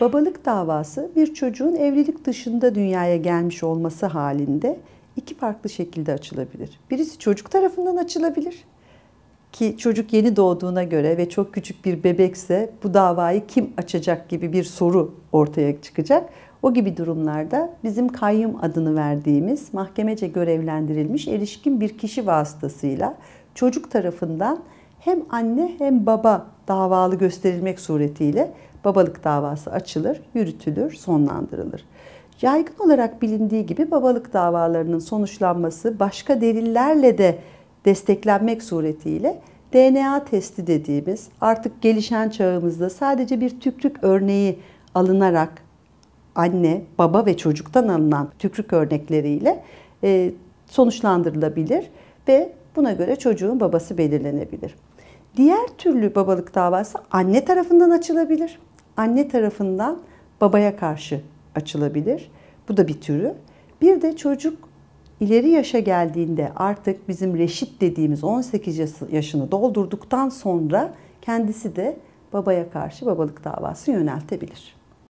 Babalık davası bir çocuğun evlilik dışında dünyaya gelmiş olması halinde iki farklı şekilde açılabilir. Birisi çocuk tarafından açılabilir ki çocuk yeni doğduğuna göre ve çok küçük bir bebekse bu davayı kim açacak gibi bir soru ortaya çıkacak. O gibi durumlarda bizim kayyum adını verdiğimiz mahkemece görevlendirilmiş erişkin bir kişi vasıtasıyla çocuk tarafından hem anne hem baba davalı gösterilmek suretiyle babalık davası açılır, yürütülür, sonlandırılır. Yaygın olarak bilindiği gibi babalık davalarının sonuçlanması başka delillerle de desteklenmek suretiyle DNA testi dediğimiz artık gelişen çağımızda sadece bir tükrük örneği alınarak anne, baba ve çocuktan alınan tükrük örnekleriyle e, sonuçlandırılabilir ve Buna göre çocuğun babası belirlenebilir. Diğer türlü babalık davası anne tarafından açılabilir. Anne tarafından babaya karşı açılabilir. Bu da bir türü. Bir de çocuk ileri yaşa geldiğinde artık bizim reşit dediğimiz 18 yaşını doldurduktan sonra kendisi de babaya karşı babalık davası yöneltebilir.